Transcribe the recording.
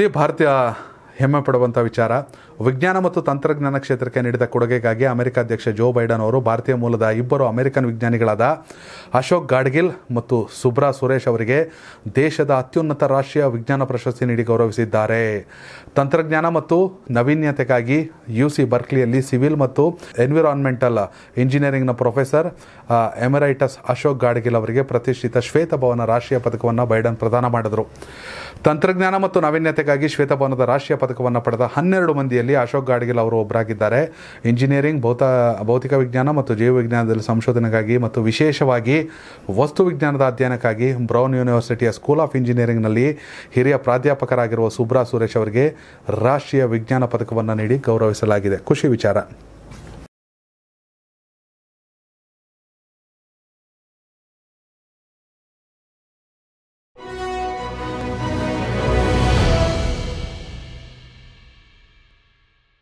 ಇದೇ ಭಾರತೀಯ ಹೆಮ್ಮೆ ಪಡುವಂಥ ವಿಚಾರ ವಿಜ್ಞಾನ ಮತ್ತು ತಂತ್ರಜ್ಞಾನ ಕ್ಷೇತ್ರಕ್ಕೆ ನೀಡಿದ ಕೊಡುಗೆಗಾಗಿ ಅಮೆರಿಕ ಅಧ್ಯಕ್ಷ ಜೋ ಬೈಡನ್ ಅವರು ಭಾರತೀಯ ಮೂಲದ ಇಬ್ಬರು ಅಮೆರಿಕನ್ ವಿಜ್ಞಾನಿಗಳಾದ ಅಶೋಕ್ ಗಾಡ್ಗಿಲ್ ಮತ್ತು ಸುಬ್ರಾ ಸುರೇಶ್ ಅವರಿಗೆ ದೇಶದ ಅತ್ಯುನ್ನತ ರಾಷ್ಟ್ರೀಯ ವಿಜ್ಞಾನ ಪ್ರಶಸ್ತಿ ನೀಡಿ ಗೌರವಿಸಿದ್ದಾರೆ ತಂತ್ರಜ್ಞಾನ ಮತ್ತು ನವೀನ್ಯತೆಗಾಗಿ ಯು ಸಿ ಬರ್ಕ್ಲಿಯಲ್ಲಿ ಸಿವಿಲ್ ಮತ್ತು ಎನ್ವಿರಾನ್ಮೆಂಟಲ್ ಇಂಜಿನಿಯರಿಂಗ್ನ ಪ್ರೊಫೆಸರ್ ಎಮರೈಟಸ್ ಅಶೋಕ್ ಗಾಡ್ಗಿಲ್ ಅವರಿಗೆ ಪ್ರತಿಷ್ಠಿತ ಶ್ವೇತಭವನ ರಾಷ್ಟ್ರೀಯ ಪದಕವನ್ನು ಬೈಡನ್ ಪ್ರದಾನ ಮಾಡಿದರು ತಂತ್ರಜ್ಞಾನ ಮತ್ತು ನಾವೀನ್ಯತೆಗಾಗಿ ಶ್ವೇತಭವನದ ರಾಷ್ಟ್ರೀಯ ಪದಕವನ್ನು ಪಡೆದ ಹನ್ನೆರಡು ಮಂದಿಯಲ್ಲಿ ಅಶೋಕ್ ಗಾಡ್ಗಿಲ್ ಅವರು ಒಬ್ಬರಾಗಿದ್ದಾರೆ ಇಂಜಿನಿಯರಿಂಗ್ ಭೌತ ಭೌತಿಕ ವಿಜ್ಞಾನ ಮತ್ತು ಜೀವ ವಿಜ್ಞಾನದಲ್ಲಿ ಸಂಶೋಧನೆಗಾಗಿ ಮತ್ತು ವಿಶೇಷವಾಗಿ ವಸ್ತು ವಿಜ್ಞಾನದ ಅಧ್ಯಯನಕ್ಕಾಗಿ ಬ್ರೌನ್ ಯೂನಿವರ್ಸಿಟಿಯ ಸ್ಕೂಲ್ ಆಫ್ ಇಂಜಿನಿಯರಿಂಗ್ನಲ್ಲಿ ಹಿರಿಯ ಪ್ರಾಧ್ಯಾಪಕರಾಗಿರುವ ಸುಬ್ರಾ ಸುರೇಶ್ ಅವರಿಗೆ ರಾಷ್ಟ್ರೀಯ ವಿಜ್ಞಾನ ಪದಕವನ್ನು ನೀಡಿ ಗೌರವಿಸಲಾಗಿದೆ ಖುಷಿ ವಿಚಾರ